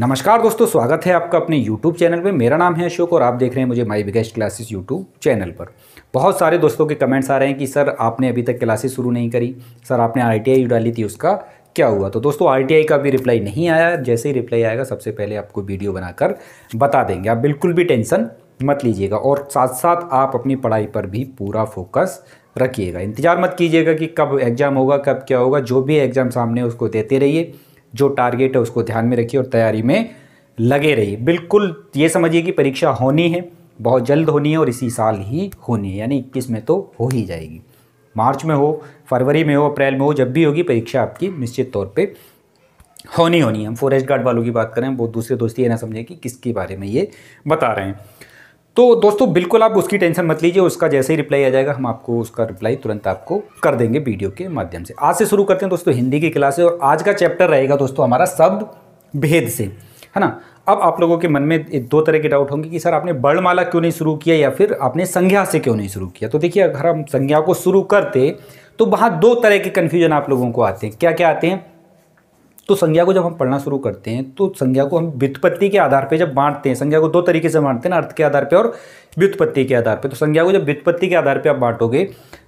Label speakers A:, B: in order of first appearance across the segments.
A: नमस्कार दोस्तों स्वागत है आपका अपने यूट्यूब चैनल में मेरा नाम है अशोक और आप देख रहे हैं मुझे my biggest classes YouTube channel पर बहुत सारे दोस्तों के कमेंट्स आ रहे हैं कि सर आपने अभी तक क्लासेस शुरू नहीं करी सर आपने आई डाली थी उसका क्या हुआ तो दोस्तों आर का भी रिप्लाई नहीं आया जैसे ही रिप्लाई आएगा सबसे पहले आपको वीडियो बनाकर बता देंगे आप बिल्कुल भी टेंशन मत लीजिएगा और साथ साथ आप अपनी पढ़ाई पर भी पूरा फोकस रखिएगा इंतज़ार मत कीजिएगा कि कब एग्ज़ाम होगा कब क्या होगा जो भी एग्ज़ाम सामने उसको देते रहिए जो टारगेट है उसको ध्यान में रखिए और तैयारी में लगे रहिए बिल्कुल ये समझिए कि परीक्षा होनी है बहुत जल्द होनी है और इसी साल ही होनी है यानी इक्कीस में तो हो ही जाएगी मार्च में हो फरवरी में हो अप्रैल में हो जब भी होगी परीक्षा आपकी निश्चित तौर पे होनी होनी है हम फॉरेस्ट गार्ड वालों की बात करें वो दूसरे दोस्त ये ना समझें कि किसके बारे में ये बता रहे हैं तो दोस्तों बिल्कुल आप उसकी टेंशन मत लीजिए उसका जैसे ही रिप्लाई आ जाएगा हम आपको उसका रिप्लाई तुरंत आपको कर देंगे वीडियो के माध्यम से आज से शुरू करते हैं दोस्तों हिंदी की क्लासे और आज का चैप्टर रहेगा दोस्तों हमारा शब्द भेद से है ना अब आप लोगों के मन में दो तरह के डाउट होंगे कि सर आपने बड़माला क्यों नहीं शुरू किया या फिर आपने संज्ञा से क्यों नहीं शुरू किया तो देखिए अगर हम संज्ञा को शुरू करते तो वहाँ दो तरह के कन्फ्यूजन आप लोगों को आते हैं क्या क्या आते हैं तो संज्ञा को जब हम पढ़ना शुरू करते हैं तो संज्ञा को हम व्युत्पत्ति के आधार पर जब बांटते हैं संज्ञा को दो तरीके से बांटते हैं अर्थ के आधार पर और व्युत्पत्ति के आधार पर तो संज्ञा को जब व्युत्पत्ति के आधार पर आप बांटोगे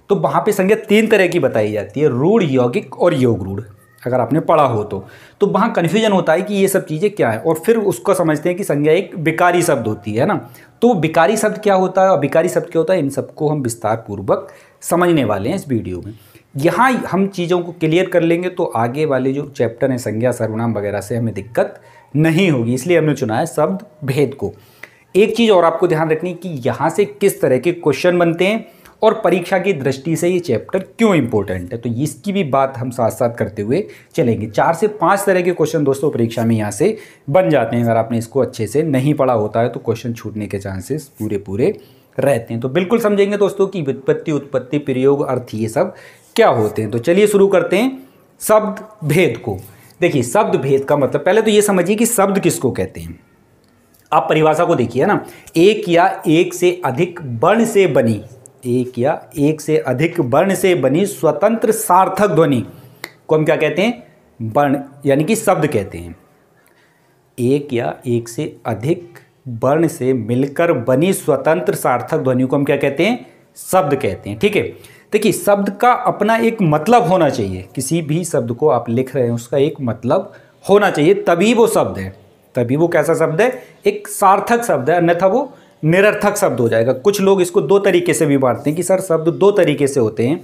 A: तो वहाँ पर संज्ञा तीन तरह की बताई जाती है रूढ़ यौगिक और योग रूढ़ अगर आपने पढ़ा हो तो तो वहाँ कन्फ्यूजन होता है कि ये सब चीज़ें क्या है और फिर उसको समझते हैं कि संज्ञा एक बिकारी शब्द होती है ना तो बिकारी शब्द क्या होता है और विकारी शब्द क्या होता है इन सबको हम विस्तार पूर्वक समझने वाले हैं इस वीडियो में यहाँ हम चीज़ों को क्लियर कर लेंगे तो आगे वाले जो चैप्टर हैं संज्ञा सर्वनाम वगैरह से हमें दिक्कत नहीं होगी इसलिए हमने चुना है शब्द भेद को एक चीज़ और आपको ध्यान रखनी कि यहाँ से किस तरह के क्वेश्चन बनते हैं और परीक्षा की दृष्टि से ये चैप्टर क्यों इंपॉर्टेंट है तो इसकी भी बात हम साथ साथ करते हुए चलेंगे चार से पाँच तरह के क्वेश्चन दोस्तों परीक्षा में यहाँ से बन जाते हैं अगर आपने इसको अच्छे से नहीं पढ़ा होता है तो क्वेश्चन छूटने के चांसेस पूरे पूरे रहते हैं तो बिल्कुल समझेंगे दोस्तों कि वित्पत्ति उत्पत्ति प्रयोग अर्थ ये सब क्या होते हैं तो चलिए शुरू करते हैं शब्द भेद को देखिए शब्द भेद का मतलब पहले तो ये समझिए कि शब्द किसको कहते हैं आप परिभाषा को देखिए ना एक या एक से अधिक वर्ण से बनी एक या एक से अधिक वर्ण से बनी स्वतंत्र सार्थक ध्वनि को हम क्या कहते हैं वर्ण यानी कि शब्द कहते हैं एक या एक से अधिक वर्ण से मिलकर बनी स्वतंत्र सार्थक ध्वनि को हम क्या कहते हैं शब्द कहते हैं ठीक है देखिए शब्द का अपना एक मतलब होना चाहिए किसी भी शब्द को आप लिख रहे हैं उसका एक मतलब होना चाहिए तभी वो शब्द है तभी वो कैसा शब्द है एक सार्थक शब्द है अन्यथा वो निरर्थक शब्द हो जाएगा कुछ लोग इसको दो तरीके से भी बांटते हैं कि सर शब्द दो तरीके से होते हैं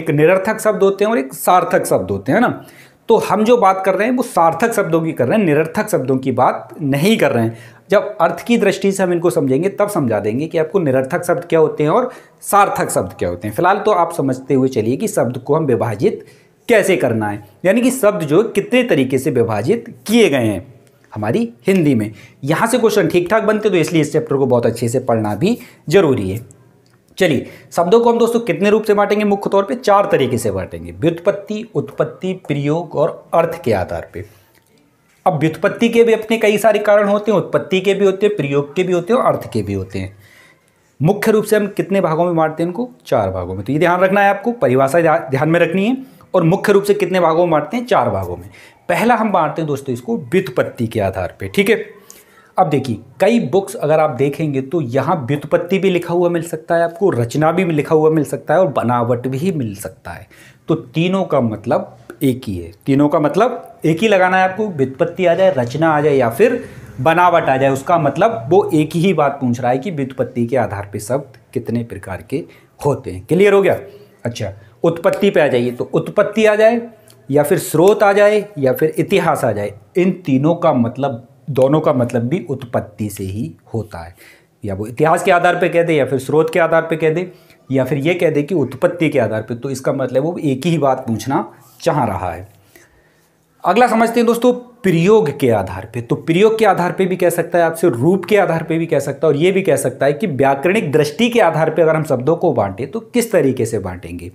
A: एक निरर्थक शब्द होते हैं और एक सार्थक शब्द होते हैं ना तो हम जो बात कर रहे हैं वो सार्थक शब्दों की कर रहे हैं निरर्थक शब्दों की बात नहीं कर रहे हैं जब अर्थ की दृष्टि से हम इनको समझेंगे तब समझा देंगे कि आपको निरर्थक शब्द क्या होते हैं और सार्थक शब्द क्या होते हैं फिलहाल तो आप समझते हुए चलिए कि शब्द को हम विभाजित कैसे करना है यानी कि शब्द जो कितने तरीके से विभाजित किए गए हैं हमारी हिंदी में यहाँ से क्वेश्चन ठीक ठाक बनते तो इसलिए इस चैप्टर को बहुत अच्छे से पढ़ना भी जरूरी है चलिए शब्दों को हम दोस्तों कितने रूप से बांटेंगे मुख्य तौर पे चार तरीके से बांटेंगे व्युत्पत्ति उत्पत्ति प्रयोग और अर्थ के आधार पे अब व्युत्पत्ति के भी अपने कई सारे कारण होते हैं उत्पत्ति के भी होते हैं प्रयोग के भी होते हैं और अर्थ के भी होते हैं मुख्य रूप से हम कितने भागों में बांटते हैं इनको चार भागों में तो ये ध्यान रखना है आपको परिभाषा ध्यान में रखनी है और मुख्य रूप से कितने भागों में बांटते हैं चार भागों में पहला हम बांटते हैं दोस्तों इसको व्युत्पत्ति के आधार पर ठीक है अब देखिए कई बुक्स अगर आप देखेंगे तो यहाँ व्युत्पत्ति भी लिखा हुआ मिल सकता है आपको रचना भी लिखा हुआ मिल सकता है और बनावट भी मिल सकता है तो तीनों का मतलब एक ही है तीनों का मतलब एक ही लगाना है आपको वित्पत्ति आ जाए रचना आ जाए या फिर बनावट आ जाए उसका मतलब वो एक ही बात पूछ रहा है कि व्युत्पत्ति के आधार पर शब्द कितने प्रकार के होते हैं क्लियर हो गया अच्छा उत्पत्ति पे आ जाइए तो उत्पत्ति आ जाए या फिर स्रोत आ जाए या फिर इतिहास आ जाए इन तीनों का मतलब दोनों का मतलब भी उत्पत्ति से ही होता है या वो इतिहास के आधार पे कह दे या फिर स्रोत के आधार पे कह दे या फिर ये कह दे कि उत्पत्ति के आधार पे तो इसका मतलब वो एक ही बात पूछना चाह रहा है अगला समझते हैं दोस्तों प्रयोग के आधार पे तो प्रयोग के आधार पे भी कह सकता है आपसे रूप के आधार पे भी कह सकता है और ये भी कह सकता है कि व्याकरणिक दृष्टि के आधार पे अगर हम शब्दों को बांटें तो किस तरीके से बांटेंगे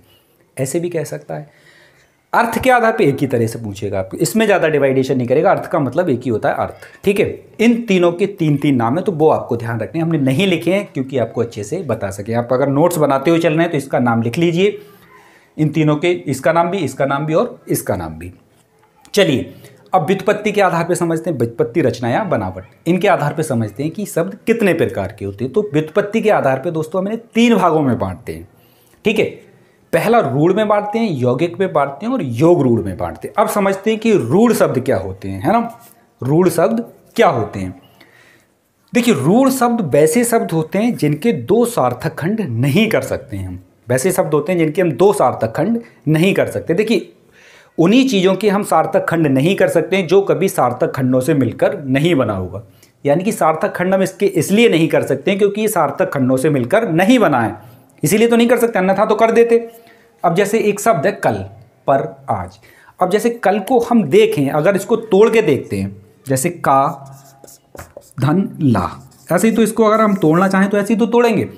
A: ऐसे भी कह सकता है अर्थ के आधार पे एक ही तरह से पूछेगा आपको इसमें ज़्यादा डिवाइडेशन नहीं करेगा अर्थ का मतलब एक ही होता है अर्थ ठीक है इन तीनों के तीन तीन नाम है तो वो आपको ध्यान रखने हमने नहीं लिखे हैं क्योंकि आपको अच्छे से बता सके आप अगर नोट्स बनाते हुए चल रहे हैं तो इसका नाम लिख लीजिए इन तीनों के इसका नाम भी इसका नाम भी और इसका नाम भी चलिए अब व्युत्पत्ति के आधार पर समझते हैं व्युत्पत्ति रचना या बनावट इनके आधार पर समझते हैं कि शब्द कितने प्रकार के होते हैं तो व्युत्पत्ति के आधार पर दोस्तों हम इन्हें तीन भागों में बांटते हैं ठीक है पहला रूढ़ में बांटते हैं यौगिक में बांटते हैं और योग रूढ़ में बांटते हैं अब समझते हैं कि रूढ़ शब्द क्या होते हैं है ना रूढ़ शब्द क्या होते हैं देखिए रूढ़ शब्द वैसे शब्द होते हैं जिनके दो सार्थक खंड नहीं कर सकते हम वैसे शब्द होते हैं जिनके हम दो सार्थक खंड नहीं कर सकते देखिए उन्हीं चीज़ों के हम सार्थक खंड नहीं कर सकते जो कभी सार्थक खंडों से मिलकर नहीं बना होगा यानी कि सार्थक खंड हम इसके इसलिए नहीं कर सकते क्योंकि ये सार्थक खंडों से मिलकर नहीं बना है इसीलिए तो नहीं कर सकते अन्यथा तो कर देते अब जैसे एक शब्द है कल पर आज अब जैसे कल को हम देखें अगर इसको तोड़ के देखते हैं जैसे का धन ला ऐसे ही तो इसको अगर हम तोड़ना चाहें तो ऐसे ही तो तोड़ेंगे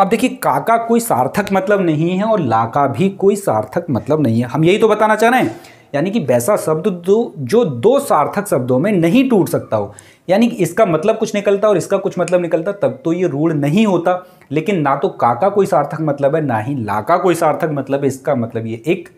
A: अब देखिए काका कोई सार्थक मतलब नहीं है और लाका भी कोई सार्थक मतलब नहीं है हम यही तो बताना चाह रहे हैं यानी कि वैसा शब्द दो जो दो सार्थक शब्दों में नहीं टूट सकता हो यानी कि इसका मतलब कुछ निकलता और इसका कुछ मतलब निकलता तब तो ये रूढ़ नहीं होता लेकिन ना तो काका कोई सार्थक मतलब है ना ही लाका कोई सार्थक मतलब है इसका मतलब ये एक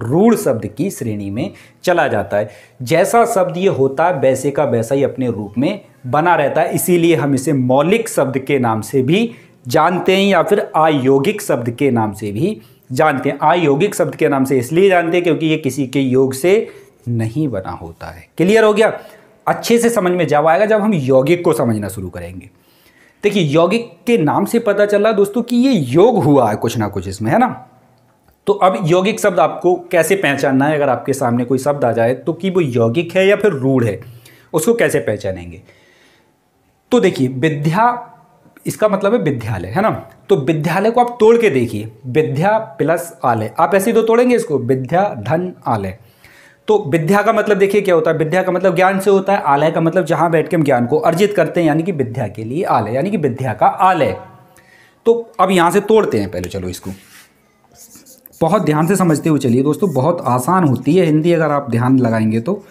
A: रूढ़ शब्द की श्रेणी में चला जाता है जैसा शब्द ये होता है वैसे का वैसा ही अपने रूप में बना रहता है इसीलिए हम इसे मौलिक शब्द के नाम से भी जानते हैं या फिर आयोगिक शब्द के नाम से भी जानते हैं आयोगिक शब्द के नाम से इसलिए जानते हैं क्योंकि ये किसी के योग से नहीं बना होता है क्लियर हो गया अच्छे से समझ में जब आएगा जब हम यौगिक को समझना शुरू करेंगे देखिए यौगिक के नाम से पता चला दोस्तों कि ये योग हुआ है कुछ ना कुछ इसमें है ना तो अब यौगिक शब्द आपको कैसे पहचानना है अगर आपके सामने कोई शब्द आ जाए तो कि वो यौगिक है या फिर रूढ़ है उसको कैसे पहचानेंगे तो देखिए विद्या इसका मतलब है विद्यालय है ना तो विद्यालय को आप तोड़ के देखिए विद्या प्लस आलय आप ऐसे ही तो तोड़ेंगे इसको विद्या धन आलय तो विद्या का मतलब देखिए क्या होता है विद्या का मतलब ज्ञान से होता है आलय का मतलब जहां बैठ के हम ज्ञान को अर्जित करते हैं यानी कि विद्या के लिए आलय यानी कि विद्या का आलय तो अब यहाँ से तोड़ते हैं पहले चलो इसको बहुत ध्यान से समझते हुए चलिए दोस्तों बहुत आसान होती है हिंदी अगर आप ध्यान लगाएंगे तो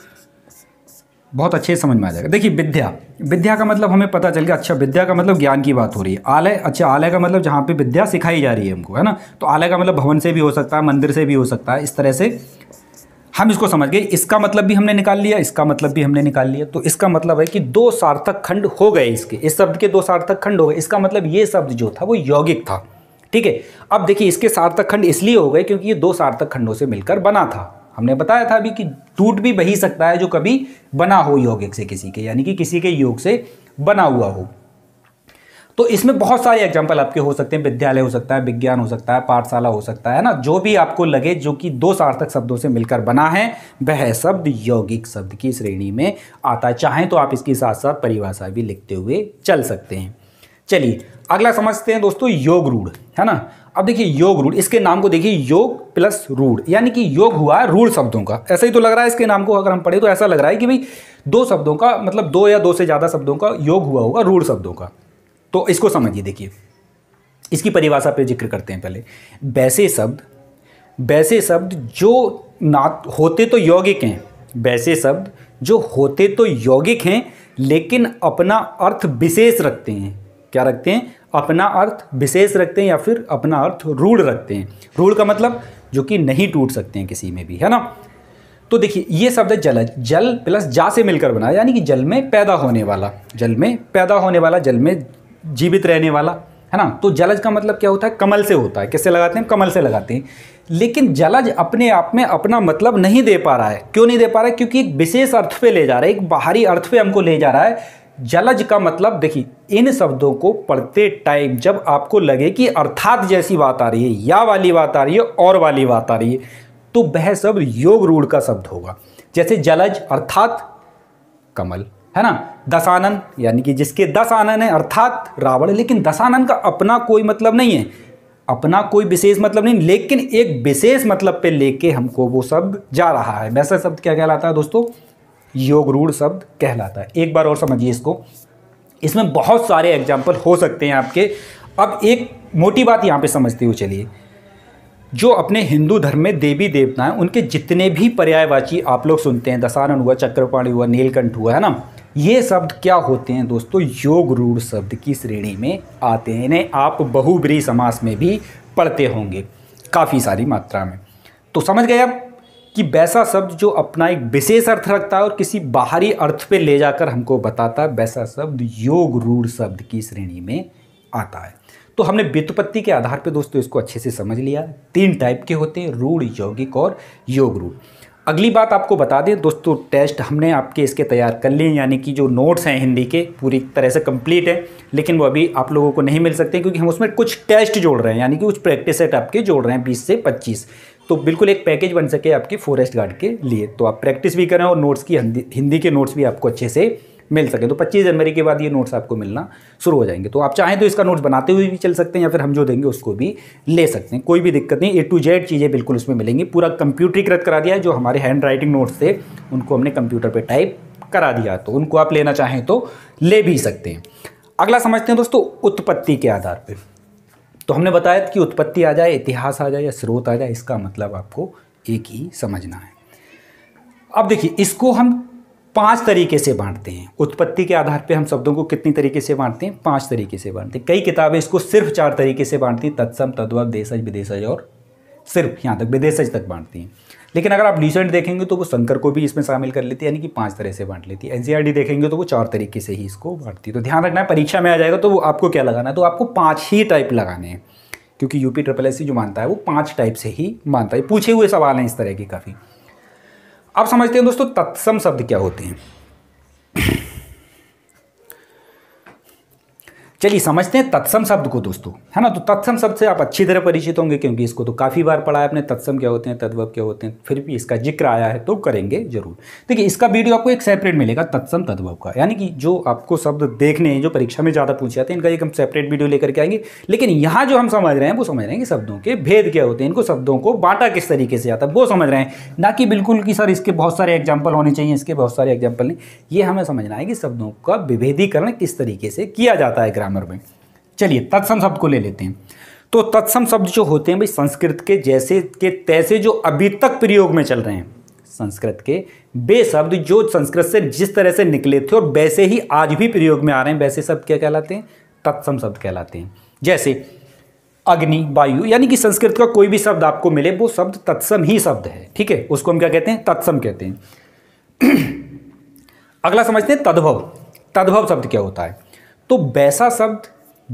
A: बहुत अच्छे समझ में आ जाएगा देखिए विद्या विद्या का मतलब हमें पता चल गया अच्छा विद्या का मतलब ज्ञान की बात हो रही है आलय अच्छा आलय का मतलब जहाँ पे विद्या सिखाई जा रही है हमको है ना तो आलय का मतलब भवन से भी हो सकता है मंदिर से भी हो सकता है इस तरह से हम इसको समझ गए इसका मतलब भी हमने निकाल लिया इसका मतलब भी हमने निकाल लिया तो इसका मतलब है कि दो सार्थक खंड हो गए इसके इस शब्द के दो सार्थक खंड हो गए इसका मतलब ये शब्द जो था वो यौगिक था ठीक है अब देखिए इसके सार्थक खंड इसलिए हो गए क्योंकि ये दो सार्थक खंडों से मिलकर बना था हमने बताया था अभी कि टूट भी बही सकता है जो कभी बना हो यौगिक से किसी के यानी कि किसी के योग से बना हुआ हो तो इसमें बहुत सारे एग्जाम्पल आपके हो सकते हैं विद्यालय हो सकता है विज्ञान हो सकता है पाठशाला हो सकता है ना जो भी आपको लगे जो कि दो सार्थक शब्दों से मिलकर बना है वह शब्द यौगिक शब्द की श्रेणी में आता है चाहें तो आप इसके साथ साथ परिभाषा भी लिखते हुए चल सकते हैं चलिए अगला समझते हैं दोस्तों योग रूढ़ है ना अब देखिए योग रूढ़ इसके नाम को देखिए योग प्लस रूढ़ यानी कि योग हुआ रूढ़ शब्दों का ऐसा ही तो लग रहा है इसके नाम को अगर हम पढ़े तो ऐसा लग रहा है कि भाई दो शब्दों का मतलब दो या दो से ज़्यादा शब्दों का योग हुआ होगा रूढ़ शब्दों का तो इसको समझिए देखिए इसकी परिभाषा पर जिक्र करते हैं पहले वैसे शब्द वैसे शब्द जो ना होते तो यौगिक हैं वैसे शब्द जो होते तो यौगिक हैं लेकिन अपना अर्थ विशेष रखते हैं क्या रखते हैं अपना अर्थ विशेष रखते हैं या फिर अपना अर्थ रूढ़ रखते हैं रूढ़ का मतलब जो कि नहीं टूट सकते हैं किसी में भी है ना तो देखिए ये शब्द है जलज जल प्लस जा से मिलकर बना यानी कि जल में पैदा होने वाला जल में पैदा होने वाला जल में जीवित रहने वाला है ना तो जलज का मतलब क्या होता है कमल से होता है किससे लगाते हैं कमल से लगाते हैं लेकिन जलज अपने आप में अपना मतलब नहीं दे पा रहा है क्यों नहीं दे पा रहा है क्योंकि एक विशेष अर्थ पे ले जा रहा है एक बाहरी अर्थ पे हमको ले जा रहा है जलज का मतलब देखिए इन शब्दों को पढ़ते टाइम जब आपको लगे कि अर्थात जैसी बात आ रही है या वाली बात आ रही है और वाली बात आ रही है तो वह सब योग रूढ़ का शब्द होगा जैसे जलज अर्थात कमल है ना दशानन यानी कि जिसके दस आनन है अर्थात रावण लेकिन दशानन का अपना कोई मतलब नहीं है अपना कोई विशेष मतलब नहीं लेकिन एक विशेष मतलब पे लेके हमको वो शब्द जा रहा है वैसा शब्द क्या कहलाता है दोस्तों योग रूढ़ शब्द कहलाता है एक बार और समझिए इसको इसमें बहुत सारे एग्जाम्पल हो सकते हैं आपके अब एक मोटी बात यहाँ पे समझते हुए चलिए जो अपने हिंदू धर्म में देवी देवता हैं उनके जितने भी पर्यायवाची आप लोग सुनते हैं दशानन हुआ चक्रपाणी हुआ नीलकंठ हुआ है ना ये शब्द क्या होते हैं दोस्तों योग रूढ़ शब्द की श्रेणी में आते हैं इन्हें आप बहुब्री समास में भी पढ़ते होंगे काफ़ी सारी मात्रा में तो समझ गए आप कि वैसा शब्द जो अपना एक विशेष अर्थ रखता है और किसी बाहरी अर्थ पे ले जाकर हमको बताता है वैसा शब्द योग रूढ़ शब्द की श्रेणी में आता है तो हमने व्युत्पत्ति के आधार पे दोस्तों इसको अच्छे से समझ लिया तीन टाइप के होते हैं रूढ़ यौगिक और योग रूढ़ अगली बात आपको बता दें दोस्तों टेस्ट हमने आपके इसके तैयार कर लिए यानी कि जो नोट्स हैं हिंदी के पूरी तरह से कंप्लीट है लेकिन वो अभी आप लोगों को नहीं मिल सकते क्योंकि हम उसमें कुछ टेस्ट जोड़ रहे हैं यानी कि कुछ प्रैक्टिस सेट आपके जोड़ रहे हैं बीस से पच्चीस तो बिल्कुल एक पैकेज बन सके आपकी फॉरेस्ट गार्ड के लिए तो आप प्रैक्टिस भी करें और नोट्स की हिंदी हिंदी के नोट्स भी आपको अच्छे से मिल सके तो 25 जनवरी के बाद ये नोट्स आपको मिलना शुरू हो जाएंगे तो आप चाहें तो इसका नोट्स बनाते हुए भी चल सकते हैं या फिर हम जो देंगे उसको भी ले सकते हैं कोई भी दिक्कत नहीं ए टू जेड चीज़ें बिल्कुल उसमें मिलेंगी पूरा कंप्यूटरीकृत करा दिया है जो हमारे हैंड राइटिंग नोट्स थे उनको हमने कंप्यूटर पर टाइप करा दिया तो उनको आप लेना चाहें तो ले भी सकते हैं अगला समझते हैं दोस्तों उत्पत्ति के आधार पर तो हमने बताया कि उत्पत्ति आ जाए इतिहास आ जाए या स्रोत आ जाए इसका मतलब आपको एक ही समझना है अब देखिए इसको हम पांच तरीके से बांटते हैं उत्पत्ति के आधार पे हम शब्दों को कितनी तरीके से बांटते हैं पांच तरीके से बांटते हैं कई किताबें इसको सिर्फ चार तरीके से बांटती हैं तत्सम तद्वत देशज विदेशज और सिर्फ यहाँ तक विदेशज तक बांटती हैं लेकिन अगर आप डिसेंट देखेंगे तो वो शंकर को भी इसमें शामिल कर लेती है यानी कि पाँच तरह से बांट लेती है एनसीआरटी e देखेंगे तो वो चार तरीके से ही इसको बांटती है तो ध्यान रखना है परीक्षा में आ जाएगा तो वो आपको क्या लगाना है तो आपको पाँच ही टाइप लगाने हैं क्योंकि यूपी ट्रिपल एस जो मानता है वो पाँच टाइप से ही मानता है पूछे हुए सवाल हैं इस तरह के काफ़ी आप समझते हैं दोस्तों तत्सम शब्द क्या होते हैं चलिए समझते हैं तत्सम शब्द को दोस्तों है ना तो तत्सम शब्द से आप अच्छी तरह परिचित होंगे क्योंकि इसको तो काफ़ी बार पढ़ा है आपने तत्सम क्या होते हैं तद्भव क्या होते हैं फिर भी इसका जिक्र आया है तो करेंगे जरूर देखिए इसका वीडियो आपको एक सेपरेट मिलेगा तत्सम तद्भव का यानी कि जो आपको शब्द देखने हैं जो परीक्षा में ज़्यादा पूछे जाते हैं इनका एक हम सेपरेट वीडियो लेकर के आएंगे लेकिन यहाँ जो हम समझ रहे हैं वो समझ रहे हैं कि शब्दों के भेद क्या होते हैं इनको शब्दों को बांटा किस तरीके से जाता है वो समझ रहे हैं ना कि बिल्कुल कि सर इसके बहुत सारे एग्जाम्पल होने चाहिए इसके बहुत सारे एग्जाम्पल नहीं ये हमें समझना है कि शब्दों का विभेदीकरण किस तरीके से किया जाता है ग्राम ग्रामर में चलिए तत्सम शब्द को ले लेते हैं तो तत्सम शब्द जो होते हैं भाई संस्कृत के जैसे के तैसे जो अभी तक प्रयोग में चल रहे हैं संस्कृत के बे शब्द जो संस्कृत से जिस तरह से निकले थे और वैसे ही आज भी प्रयोग में आ रहे हैं वैसे शब्द क्या कहलाते हैं तत्सम शब्द कहलाते हैं जैसे अग्नि वायु यानी कि संस्कृत का कोई भी शब्द आपको मिले वो शब्द तत्सम ही शब्द है ठीक है उसको हम क्या कहते हैं तत्सम कहते हैं अगला समझते हैं तद्भव तद्भव शब्द क्या होता है तो वैसा शब्द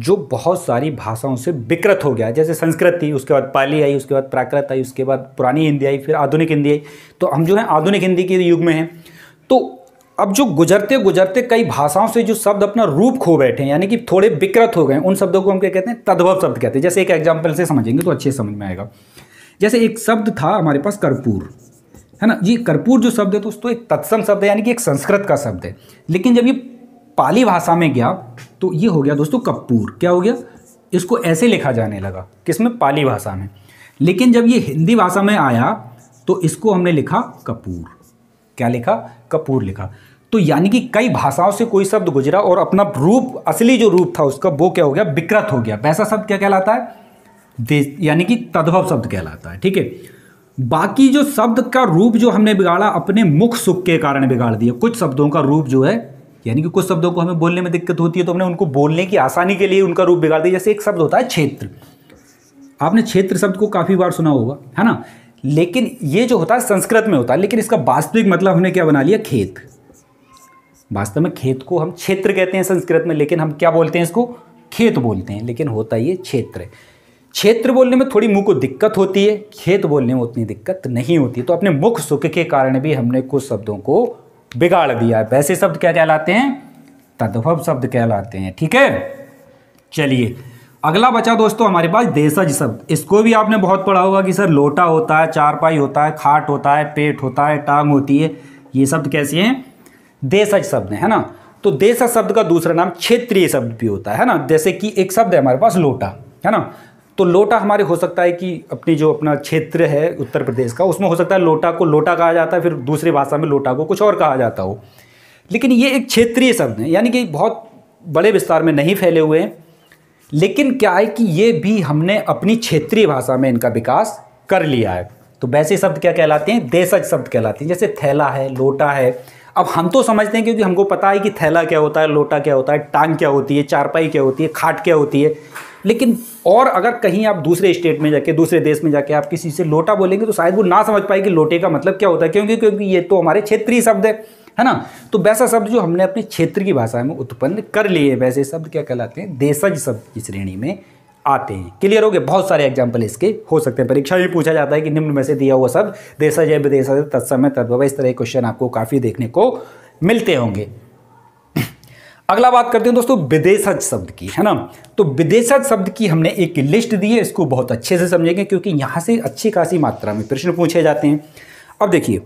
A: जो बहुत सारी भाषाओं से विकृत हो गया जैसे संस्कृत थी उसके बाद पाली आई उसके बाद प्राकृत आई उसके बाद पुरानी हिंदी आई फिर आधुनिक हिंदी आई तो हम जो है आधुनिक हिंदी के युग में हैं तो अब जो गुजरते गुजरते कई भाषाओं से जो शब्द अपना रूप खो बैठे हैं यानी कि थोड़े विकृत हो गए उन शब्दों को हम क्या कहते हैं तद्भव शब्द कहते हैं जैसे एक एग्जाम्पल से समझेंगे तो अच्छे समझ में आएगा जैसे एक शब्द था हमारे पास कर्पूर है ना ये कर्पूर जो शब्द है दोस्तों एक तत्सम शब्द है यानी कि एक संस्कृत का शब्द है लेकिन जब ये पाली भाषा में गया तो ये हो गया दोस्तों कपूर क्या हो गया इसको ऐसे लिखा जाने लगा किस में पाली भाषा में लेकिन जब ये हिंदी भाषा में आया तो इसको हमने लिखा कपूर क्या लिखा कपूर लिखा तो यानी कि कई भाषाओं से कोई शब्द गुजरा और अपना रूप असली जो रूप था उसका वो क्या हो गया विकृत हो गया वैसा शब्द क्या कहलाता है यानी कि तद्भव शब्द कहलाता है ठीक है बाकी जो शब्द का रूप जो हमने बिगाड़ा अपने मुख सुख के कारण बिगाड़ दिया कुछ शब्दों का रूप जो है यानी कि कुछ शब्दों को हमें बोलने में दिक्कत होती है तो हमने उनको बोलने की आसानी के लिए उनका रूप बिगाड़ दिया जैसे एक शब्द होता है क्षेत्र आपने क्षेत्र शब्द को काफ़ी बार सुना होगा है ना लेकिन ये जो होता है संस्कृत में होता है लेकिन इसका वास्तविक मतलब हमने क्या बना लिया खेत वास्तव में खेत को हम क्षेत्र कहते हैं संस्कृत में लेकिन हम क्या बोलते हैं इसको खेत बोलते हैं लेकिन होता ये क्षेत्र क्षेत्र बोलने में थोड़ी मुंह को दिक्कत होती है खेत बोलने में उतनी दिक्कत नहीं होती तो अपने मुख सुख के कारण भी हमने कुछ शब्दों को बिगाड़ दिया है वैसे शब्द क्या कहलाते हैं तद्भव शब्द कहलाते हैं ठीक है चलिए अगला बचा दोस्तों हमारे पास देशज शब्द इसको भी आपने बहुत पढ़ा होगा कि सर लोटा होता है चारपाई होता है खाट होता है पेट होता है टांग होती है ये शब्द कैसे हैं देशज शब्द है ना तो देशज शब्द का दूसरा नाम क्षेत्रीय शब्द भी होता है ना जैसे कि एक शब्द है हमारे पास लोटा है ना तो लोटा हमारे हो सकता है कि अपनी जो अपना क्षेत्र है उत्तर प्रदेश का उसमें हो सकता है लोटा को लोटा कहा जाता है फिर दूसरी भाषा में लोटा को कुछ और कहा जाता हो लेकिन ये एक क्षेत्रीय शब्द है यानी कि बहुत बड़े विस्तार में नहीं फैले हुए हैं लेकिन क्या है कि ये भी हमने अपनी क्षेत्रीय भाषा में इनका विकास कर लिया है तो वैसे शब्द क्या कहलाते हैं देशज शब्द कहलाते हैं जैसे थैला है लोटा है अब हम तो समझते हैं क्योंकि हमको पता है कि थैला क्या होता है लोटा क्या होता है टांग क्या होती है चारपाई क्या होती है खाट क्या होती है लेकिन और अगर कहीं आप दूसरे स्टेट में जाके दूसरे देश में जाके आप किसी से लोटा बोलेंगे तो शायद वो ना समझ पाए कि लोटे का मतलब क्या होता है क्योंकि क्योंकि ये तो हमारे क्षेत्रीय शब्द है है ना तो वैसा शब्द जो हमने अपने क्षेत्र की भाषा में उत्पन्न कर लिए वैसे शब्द क्या कहलाते हैं देशज शब्द की श्रेणी में आते हैं क्लियर हो गए बहुत सारे एग्जाम्पल इसके हो सकते हैं परीक्षा में पूछा जाता है कि निम्न में से दिया हुआ शब्द देशज है विदेशज तत्समय तत्व इस तरह के क्वेश्चन आपको काफ़ी देखने को मिलते होंगे अगला बात करते हैं दोस्तों विदेशज शब्द की है ना तो विदेशज शब्द की हमने एक लिस्ट दी है इसको बहुत अच्छे से समझेंगे क्योंकि यहाँ से अच्छी खासी मात्रा में प्रश्न पूछे जाते हैं अब देखिए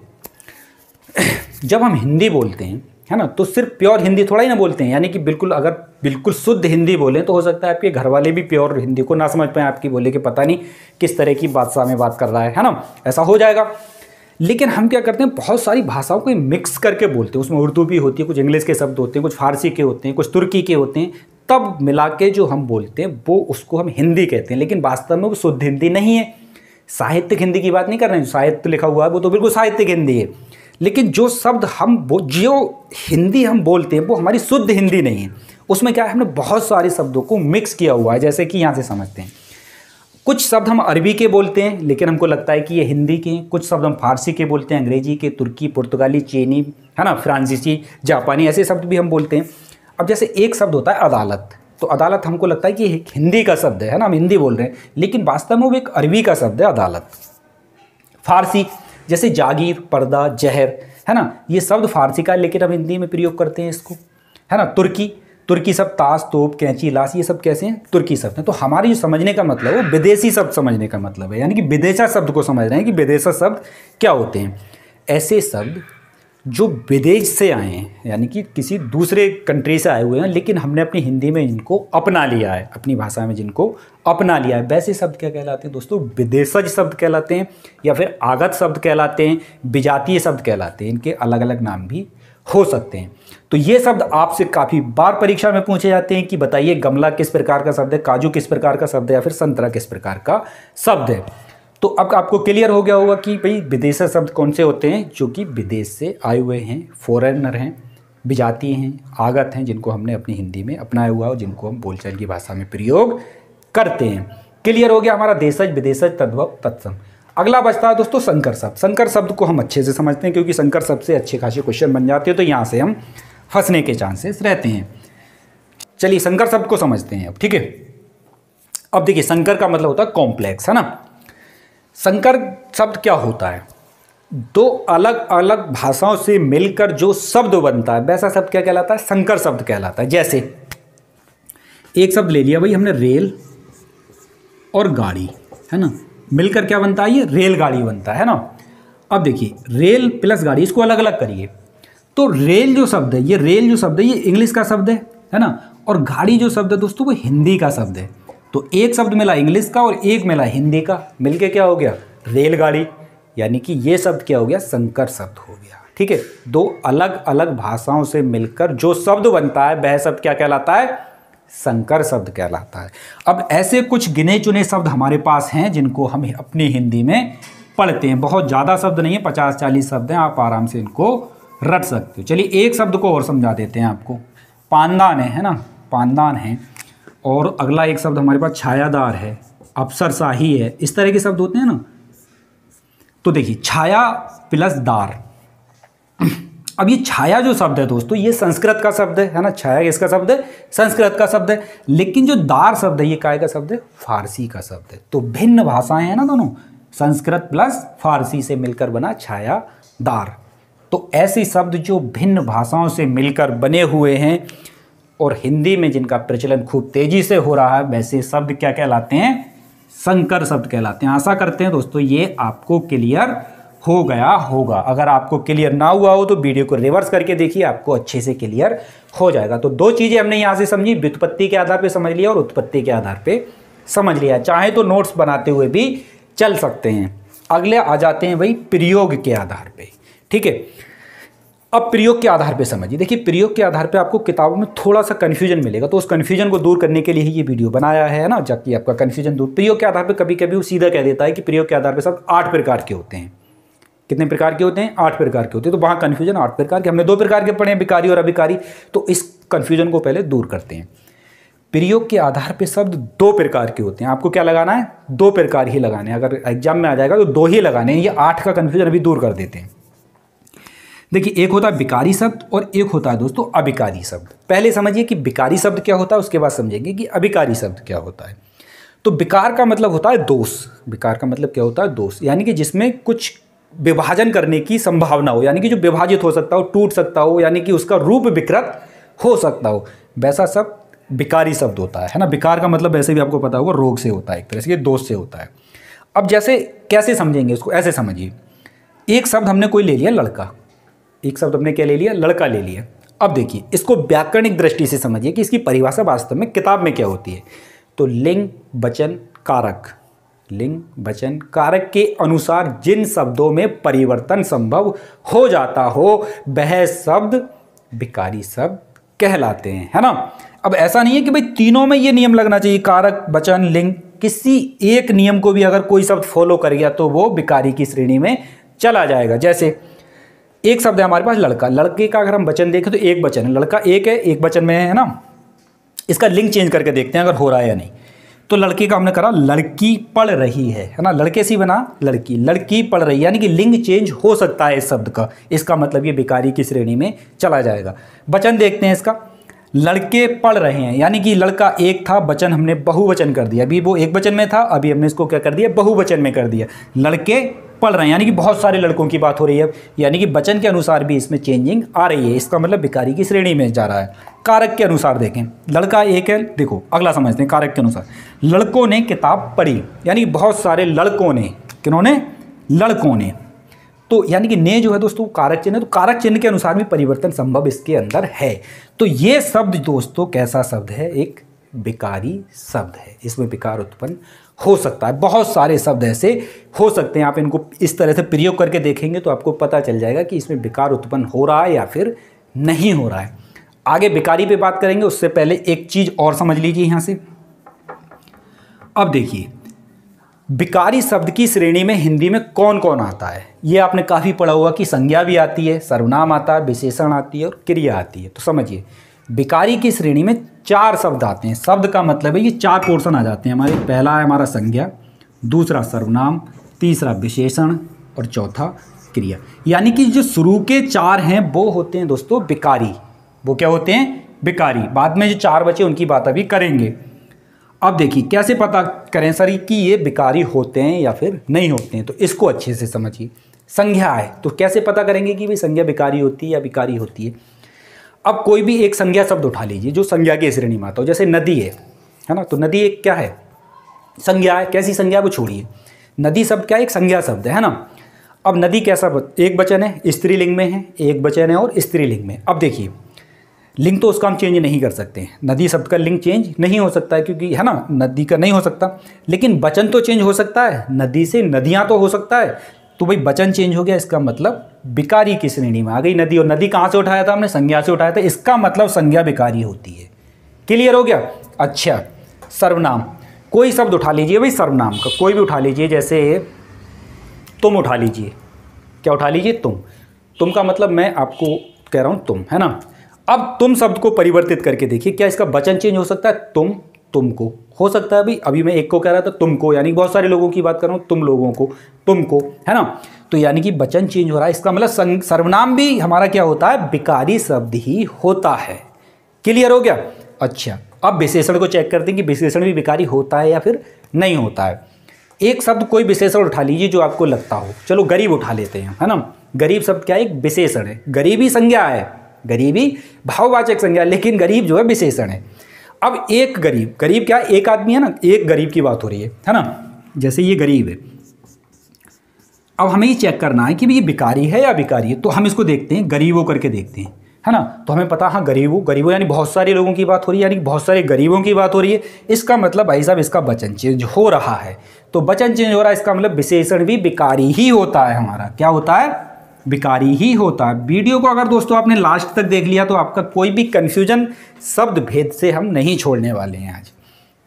A: जब हम हिंदी बोलते हैं है ना तो सिर्फ प्योर हिंदी थोड़ा ही ना बोलते हैं यानी कि बिल्कुल अगर बिल्कुल शुद्ध हिंदी बोलें तो हो सकता है आपके घर वाले भी प्योर हिंदी को ना समझ पाएँ आपकी बोले कि पता नहीं किस तरह की बादशाह में बात कर रहा है है ना ऐसा हो जाएगा लेकिन हम क्या करते हैं बहुत सारी भाषाओं को मिक्स करके बोलते हैं उसमें उर्दू भी होती है कुछ इंग्लिश के शब्द होते हैं कुछ फारसी के होते हैं कुछ तुर्की के होते हैं तब मिला के जो हम बोलते हैं वो उसको हम हिंदी कहते हैं लेकिन वास्तव में वो शुद्ध हिंदी नहीं है साहित्यिक हिंदी की बात नहीं कर रहे हैं साहित्य लिखा हुआ है वो तो बिल्कुल साहित्यिक हिंदी है लेकिन जो शब्द हम जो हिंदी हम बोलते हैं वो हमारी शुद्ध हिंदी नहीं है उसमें क्या है हमने बहुत सारे शब्दों को मिक्स किया हुआ है जैसे कि यहाँ से समझते हैं कुछ शब्द हम अरबी के बोलते हैं लेकिन हमको लगता है कि ये हिंदी के हैं कुछ शब्द हम फारसी के बोलते हैं अंग्रेजी के तुर्की पुर्तगाली चीनी है ना फ्रांसीसी जापानी ऐसे शब्द भी हम बोलते हैं अब जैसे एक शब्द होता है अदालत तो अदालत हमको लगता है कि हिंदी का शब्द है ना हम हिंदी बोल रहे हैं लेकिन वास्तव में वो एक अरबी का शब्द है अदालत फारसी जैसे जागीर पर्दा जहर है ना ये शब्द फारसी का लेकिन हम हिंदी में प्रयोग करते हैं इसको है ना तुर्की तुर्की शब्द ताश तोप कैंची लाश ये सब कैसे हैं तुर्की शब्द हैं तो हमारी जो समझने का मतलब है वो विदेशी शब्द समझने का मतलब है यानी कि विदेशा शब्द को समझ रहे हैं कि विदेशा शब्द क्या होते हैं ऐसे शब्द जो विदेश से आए हैं यानी कि किसी दूसरे कंट्री से आए हुए हैं लेकिन हमने अपनी हिंदी में इनको अपना लिया है अपनी भाषा में जिनको अपना लिया है वैसे शब्द क्या कहलाते हैं दोस्तों विदेशज शब्द कहलाते हैं या फिर आगत शब्द कहलाते हैं विजातीय शब्द कहलाते हैं इनके अलग अलग नाम भी हो सकते हैं तो ये शब्द आपसे काफ़ी बार परीक्षा में पूछे जाते हैं कि बताइए गमला किस प्रकार का शब्द है काजू किस प्रकार का शब्द है या फिर संतरा किस प्रकार का शब्द है तो अब आपको क्लियर हो गया होगा कि भाई विदेशा शब्द कौन से होते हैं जो कि विदेश से आए हुए हैं फॉरेनर हैं विजातीय हैं आगत हैं जिनको हमने अपनी हिंदी में अपनाया हुआ और जिनको हम बोलचाल की भाषा में प्रयोग करते हैं क्लियर हो गया हमारा देशज विदेशज तद्व तत्सम अगला बचता है दोस्तों संकर शब्द संकर शब्द को हम अच्छे से समझते हैं क्योंकि संकर शब्द से अच्छे खासे क्वेश्चन बन जाते हैं तो यहाँ से हम फंसने के चांसेस रहते हैं चलिए संकर शब्द को समझते हैं अब ठीक है अब देखिए संकर का मतलब होता है कॉम्प्लेक्स है ना संकर शब्द क्या होता है दो अलग अलग भाषाओं से मिलकर जो शब्द बनता है वैसा शब्द क्या कहलाता है संकर शब्द कहलाता है जैसे एक शब्द ले लिया भाई हमने रेल और गाड़ी है ना मिलकर क्या बनता है ये रेलगाड़ी बनता है ना अब देखिए रेल प्लस गाड़ी इसको अलग अलग करिए तो रेल जो शब्द है ये रेल जो शब्द है ये इंग्लिश का शब्द है है ना और गाड़ी जो शब्द है दोस्तों वो हिंदी का शब्द है तो एक शब्द मिला इंग्लिश का और एक मिला हिंदी का मिलके क्या हो गया रेलगाड़ी यानी कि ये शब्द क्या हो गया संकर शब्द हो गया ठीक है दो अलग अलग भाषाओं से मिलकर जो शब्द बनता है वह शब्द क्या कहलाता है संकर शब्द कहलाता है अब ऐसे कुछ गिने चुने शब्द हमारे पास हैं जिनको हम अपनी हिंदी में पढ़ते हैं बहुत ज़्यादा शब्द नहीं है पचास चालीस शब्द हैं आप आराम से इनको रट सकते हो चलिए एक शब्द को और समझा देते हैं आपको पानदान है है ना पानदान है और अगला एक शब्द हमारे पास छायादार है अफसरशाही है इस तरह के शब्द होते हैं ना तो देखिए छाया प्लस दार अब ये छाया जो शब्द है दोस्तों ये संस्कृत का शब्द है है ना छाया इसका शब्द है संस्कृत का शब्द है लेकिन जो दार शब्द है ये काय का शब्द है फारसी का शब्द है तो भिन्न भाषाएं हैं ना दोनों संस्कृत प्लस फारसी से मिलकर बना छाया दार तो ऐसे शब्द जो भिन्न भाषाओं से मिलकर बने हुए हैं और हिंदी में जिनका प्रचलन खूब तेज़ी से हो रहा है वैसे शब्द क्या कहलाते हैं संकर शब्द कहलाते हैं आशा करते हैं दोस्तों ये आपको क्लियर हो गया होगा अगर आपको क्लियर ना हुआ हो तो वीडियो को रिवर्स करके देखिए आपको अच्छे से क्लियर हो जाएगा तो दो चीज़ें हमने यहाँ से समझी व्युत्पत्ति के आधार पर समझ लिया और उत्पत्ति के आधार पर समझ लिया चाहे तो नोट्स बनाते हुए भी चल सकते हैं अगले आ जाते हैं भाई प्रयोग के आधार पर ठीक है अब प्रयोग के आधार पे समझिए देखिए प्रयोग के आधार पे आपको किताबों में थोड़ा सा कन्फ्यूजन मिलेगा तो उस कन्फ्यूजन को दूर करने के लिए ही ये वीडियो बनाया है ना जबकि आपका कन्फ्यूजन दूर प्रयोग के आधार पे कभी कभी वो सीधा कह देता है कि प्रयोग के आधार पे सब आठ प्रकार के होते हैं कितने प्रकार के होते हैं आठ प्रकार के होते हैं तो वहाँ कन्फ्यूजन आठ प्रकार के हमने दो प्रकार के पढ़े अभिकारी और अभिकारी तो इस कन्फ्यूजन को पहले दूर करते हैं प्रयोग के आधार पर शब्द दो प्रकार के होते हैं आपको क्या लगाना है दो प्रकार ही लगाने अगर एग्जाम में आ जाएगा तो दो ही लगाने ये आठ का कन्फ्यूजन अभी दूर कर देते हैं देखिए एक होता है विकारी शब्द और एक होता है दोस्तों अभिकारी शब्द पहले समझिए कि विकारी शब्द क्या होता है उसके बाद समझेंगे कि अभिकारी शब्द क्या होता है तो विकार का मतलब होता है दोष विकार का मतलब क्या होता है दोष यानी कि जिसमें कुछ विभाजन करने की संभावना हो यानी कि जो विभाजित हो सकता हो टूट सकता हो यानी कि उसका रूप विकृत हो सकता हो वैसा सब विकारी शब्द होता है है ना विकार का मतलब वैसे भी आपको पता होगा रोग से होता है एक तरह से दोष से होता है अब जैसे कैसे समझेंगे उसको ऐसे समझिए एक शब्द हमने कोई ले लिया लड़का एक शब्द हमने क्या ले लिया लड़का ले लिया अब देखिए इसको व्याकरणिक दृष्टि से समझिए कि इसकी परिभाषा वास्तव में किताब में क्या होती है तो लिंग वचन कारक लिंग वचन कारक के अनुसार जिन शब्दों में परिवर्तन संभव हो जाता हो वह शब्द विकारी शब्द कहलाते हैं है ना अब ऐसा नहीं है कि भाई तीनों में ये नियम लगना चाहिए कारक वचन लिंग किसी एक नियम को भी अगर कोई शब्द फॉलो कर गया तो वो विकारी की श्रेणी में चला जाएगा जैसे एक शब्द है हमारे पास लड़का लड़के का अगर हम वचन देखें तो एक वचन है लड़का एक है एक वचन में है ना इसका लिंक चेंज करके देखते हैं अगर हो रहा है या नहीं तो लड़के का हमने करा लड़की पढ़ रही है है ना लड़के से बना लड़की लड़की पढ़ रही है यानी कि लिंग चेंज हो सकता है इस शब्द का इसका मतलब ये बेकारी की श्रेणी में चला जाएगा वचन देखते हैं इसका लड़के पढ़ रहे हैं यानी कि लड़का एक था वचन हमने बहुवचन कर दिया अभी वो एक वचन में था अभी हमने इसको क्या कर दिया बहुवचन में कर दिया लड़के पढ़ रहे हैं यानी कि बहुत सारे लड़कों की बात हो रही है यानी कि वचन के अनुसार भी इसमें चेंजिंग आ रही है इसका मतलब भिकारी की श्रेणी में जा रहा है कारक के अनुसार देखें लड़का एक है देखो अगला समझते हैं कारक के अनुसार लड़कों ने किताब पढ़ी यानी बहुत सारे लड़कों ने किन्होंने लड़कों ने तो यानी कि ने जो है दोस्तों कारक चिन्ह है तो कारक चिन्ह के अनुसार भी परिवर्तन संभव इसके अंदर है तो ये शब्द दोस्तों कैसा शब्द है एक बिकारी शब्द है इसमें विकार उत्पन्न हो सकता है बहुत सारे शब्द ऐसे हो सकते हैं आप इनको इस तरह से प्रयोग करके देखेंगे तो आपको पता चल जाएगा कि इसमें विकार उत्पन्न हो रहा है या फिर नहीं हो रहा है आगे बिकारी पे बात करेंगे उससे पहले एक चीज़ और समझ लीजिए यहाँ से अब देखिए बिकारी शब्द की श्रेणी में हिंदी में कौन कौन आता है ये आपने काफ़ी पढ़ा हुआ कि संज्ञा भी आती है सर्वनाम आता है विशेषण आती है और क्रिया आती है तो समझिए विकारी की श्रेणी में चार शब्द आते हैं शब्द का मतलब है ये चार पोर्शन आ जाते हैं हमारे पहला है हमारा संज्ञा दूसरा सर्वनाम तीसरा विशेषण और चौथा क्रिया यानी कि जो शुरू के चार हैं वो होते हैं दोस्तों बिकारी वो क्या होते हैं बिकारी बाद में जो चार बचे उनकी बात अभी करेंगे अब देखिए कैसे पता करें सर कि ये बिकारी होते हैं या फिर नहीं होते हैं तो इसको अच्छे से समझिए संज्ञा है तो कैसे पता करेंगे कि भाई संज्ञा बिकारी होती है या बिकारी होती है अब कोई भी एक संज्ञा शब्द उठा लीजिए जो संज्ञा की श्रेणी में आता हो जैसे नदी है है ना तो नदी एक क्या है संज्ञा है कैसी संज्ञा को छोड़िए नदी शब्द क्या एक संज्ञा शब्द है, है ना अब नदी कैसा एक वचन है स्त्रीलिंग में है एक वचन है और स्त्रीलिंग में अब देखिए लिंग तो उसका हम चेंज नहीं कर सकते हैं नदी शब्द का लिंग चेंज नहीं हो सकता है क्योंकि है ना नदी का नहीं हो सकता लेकिन वचन तो चेंज हो सकता है नदी से नदियाँ तो हो सकता है तो भाई वचन चेंज हो गया इसका मतलब बिकारी की श्रेणी में आ गई नदी और नदी कहाँ से उठाया था हमने संज्ञा से उठाया था इसका मतलब संज्ञा बिकारी होती है क्लियर हो गया अच्छा सर्वनाम कोई शब्द उठा लीजिए भाई सर्वनाम का कोई भी उठा लीजिए जैसे तुम उठा लीजिए क्या उठा लीजिए तुम तुम का मतलब मैं आपको कह रहा हूँ तुम है ना अब तुम शब्द को परिवर्तित करके देखिए क्या इसका वचन चेंज हो सकता है तुम तुमको हो सकता है भाई अभी मैं एक को कह रहा था तुमको यानी बहुत सारे लोगों की बात कर रहा हूँ तुम लोगों को तुमको है ना तो यानी कि वचन चेंज हो रहा है इसका मतलब सर्वनाम भी हमारा क्या होता है विकारी शब्द ही होता है क्लियर हो गया अच्छा अब विशेषण को चेक करते हैं कि विशेषण भी विकारी होता है या फिर नहीं होता है एक शब्द कोई विशेषण उठा लीजिए जो आपको लगता हो चलो गरीब उठा लेते हैं है ना गरीब शब्द क्या है एक विशेषण है गरीबी संज्ञा है गरीबी भाववाचक संज्ञा लेकिन गरीब जो है विशेषण है अब एक गरीब गरीब क्या एक आदमी है ना एक गरीब की बात हो रही है है ना जैसे ये गरीब है अब हमें ये चेक करना है कि भाई ये भिकारी है या भिकारी है तो हम इसको देखते हैं गरीबों करके देखते हैं है ना तो हमें पता हाँ हो गरीबों यानी बहुत सारे लोगों की बात हो रही है यानी बहुत सारे गरीबों की बात हो रही है इसका मतलब भाई साहब इसका वचन चेंज हो रहा है तो वचन चेंज हो रहा है इसका मतलब विशेषण भी बिकारी ही होता है हमारा क्या होता है भिकारी ही होता है वीडियो को अगर दोस्तों आपने लास्ट तक देख लिया तो आपका कोई भी कंफ्यूजन शब्द भेद से हम नहीं छोड़ने वाले हैं आज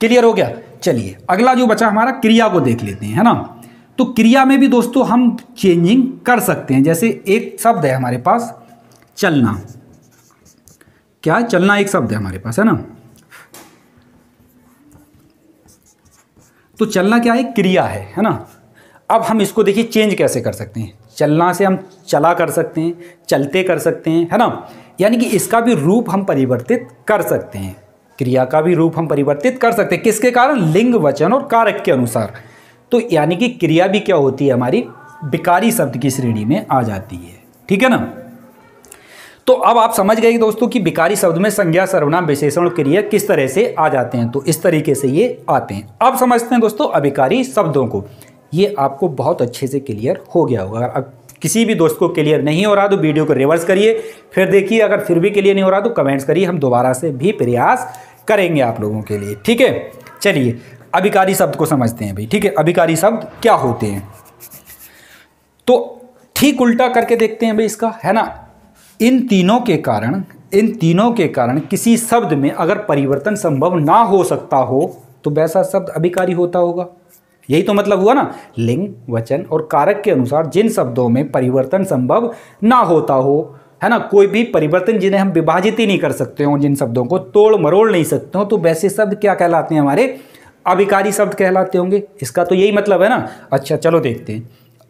A: क्लियर हो गया चलिए अगला जो बचा हमारा क्रिया को देख लेते हैं है ना तो क्रिया में भी दोस्तों हम चेंजिंग कर सकते हैं जैसे एक शब्द है हमारे पास चलना क्या है चलना एक शब्द है हमारे पास है ना तो चलना क्या है क्रिया है है ना अब हम इसको देखिए चेंज कैसे कर सकते हैं चलना से हम चला कर सकते हैं चलते कर सकते हैं है ना यानी कि इसका भी रूप हम परिवर्तित कर सकते हैं क्रिया का भी रूप हम परिवर्तित कर सकते हैं किसके कारण लिंग वचन और कारक के अनुसार तो यानी कि क्रिया भी क्या होती है हमारी बिकारी शब्द की श्रेणी में आ जाती है ठीक है ना तो अब आप समझ गए दोस्तों कि बिकारी शब्द में संज्ञा सर्वनाम विशेषण क्रिया किस तरह से आ जाते हैं तो इस तरीके से ये आते हैं अब समझते हैं दोस्तों अभिकारी शब्दों को ये आपको बहुत अच्छे से क्लियर हो गया होगा अब किसी भी दोस्त को क्लियर नहीं हो रहा तो वीडियो को रिवर्स करिए फिर देखिए अगर फिर भी क्लियर नहीं हो रहा तो कमेंट्स करिए हम दोबारा से भी प्रयास करेंगे आप लोगों के लिए ठीक है चलिए अभिकारी शब्द को समझते हैं भाई ठीक है अभिकारी शब्द क्या होते हैं तो ठीक उल्टा करके देखते हैं भाई इसका है ना इन तीनों के कारण इन तीनों के कारण किसी शब्द में अगर परिवर्तन संभव ना हो सकता हो तो वैसा शब्द अभिकारी होता होगा यही तो मतलब हुआ ना लिंग वचन और कारक के अनुसार जिन शब्दों में परिवर्तन संभव ना होता हो है ना कोई भी परिवर्तन जिन्हें हम विभाजित ही नहीं कर सकते हो जिन शब्दों को तोड़ मरोड़ नहीं सकते हो तो वैसे शब्द क्या कहलाते हैं हमारे अभिकारी शब्द कहलाते होंगे इसका तो यही मतलब है ना अच्छा चलो देखते हैं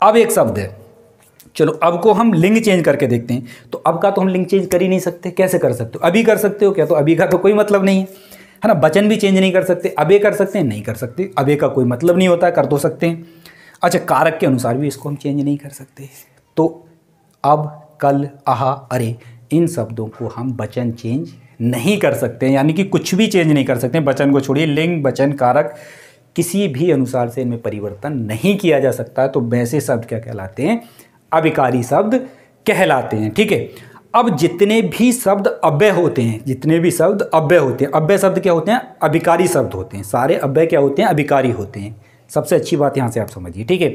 A: अब एक शब्द है चलो अब को हम लिंग चेंज करके देखते हैं तो अब का तो हम लिंग चेंज कर ही नहीं सकते कैसे कर सकते हो अभी कर सकते हो क्या तो अभी का तो कोई मतलब नहीं है है ना वचन भी चेंज नहीं कर सकते अबे कर सकते हैं नहीं कर सकते अबे का कोई मतलब नहीं होता कर तो सकते हैं अच्छा कारक के अनुसार भी इसको हम चेंज नहीं कर सकते तो अब कल आहा अरे इन शब्दों को हम वचन चेंज नहीं कर सकते यानी कि कुछ भी चेंज नहीं कर सकते वचन को छोड़िए लिंग वचन कारक किसी भी अनुसार से इनमें परिवर्तन नहीं किया जा सकता तो वैसे शब्द क्या कहलाते हैं अभिकारी शब्द कहलाते हैं ठीक है अब जितने भी शब्द अव्यय होते हैं जितने भी शब्द अव्यय होते हैं अव्यय शब्द क्या होते हैं अभिकारी शब्द होते हैं सारे अव्यय क्या होते हैं अभिकारी होते हैं सबसे अच्छी बात यहाँ से आप समझिए ठीक है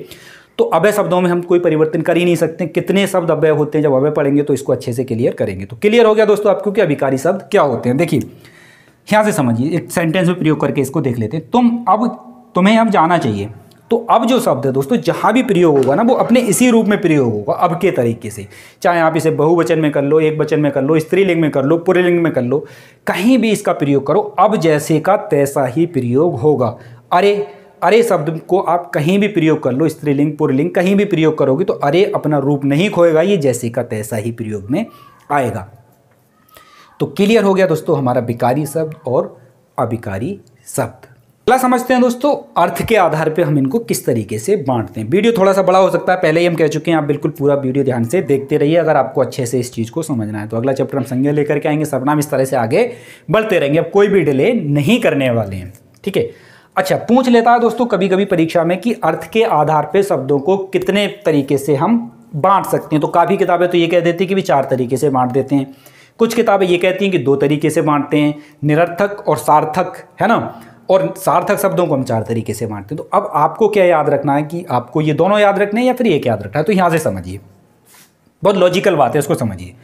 A: तो अभय शब्दों में हम कोई परिवर्तन कर ही नहीं सकते कितने शब्द अभय होते हैं जब अभय पढ़ेंगे तो इसको अच्छे से क्लियर करेंगे तो क्लियर हो गया दोस्तों आपको कि अभिकारी शब्द क्या होते हैं देखिए यहाँ से समझिए एक सेंटेंस में प्रयोग करके इसको देख लेते हैं तुम अब तुम्हें अब जाना चाहिए तो अब जो शब्द है दोस्तों जहां भी प्रयोग होगा ना वो अपने इसी रूप में प्रयोग होगा अब के तरीके से चाहे आप इसे बहुवचन में कर लो एक वचन में कर लो स्त्रीलिंग में कर लो पुरलिंग में कर लो कहीं भी इसका प्रयोग करो अब जैसे का तैसा ही प्रयोग होगा अरे अरे शब्द को आप कहीं भी प्रयोग कर लो स्त्रीलिंग पुरलिंग कहीं भी प्रयोग करोगे तो अरे अपना रूप नहीं खोएगा ये जैसे का तैसा ही प्रयोग में आएगा तो क्लियर हो गया दोस्तों हमारा विकारी शब्द और अभिकारी शब्द अगला समझते हैं दोस्तों अर्थ के आधार पर हम इनको किस तरीके से बांटते हैं वीडियो थोड़ा सा बड़ा हो सकता है पहले ही हम कह चुके हैं आप बिल्कुल पूरा वीडियो ध्यान से देखते रहिए अगर आपको अच्छे से इस चीज़ को समझना है तो अगला चैप्टर हम संज्ञा लेकर के आएंगे सर्वनाम इस तरह से आगे बढ़ते रहेंगे अब कोई भी डिले नहीं करने वाले हैं ठीक है अच्छा पूछ लेता है दोस्तों कभी कभी परीक्षा में कि अर्थ के आधार पर शब्दों को कितने तरीके से हम बांट सकते हैं तो काफ़ी किताबें तो ये कह देती है कि भी चार तरीके से बांट देते हैं कुछ किताबें ये कहती हैं कि दो तरीके से बांटते हैं निरर्थक और सार्थक है ना और सार्थक शब्दों को हम चार तरीके से बांटते हैं तो अब आपको क्या याद रखना है कि आपको ये दोनों याद रखने हैं या फिर एक याद रखना है तो यहाँ से समझिए बहुत लॉजिकल बात है इसको समझिए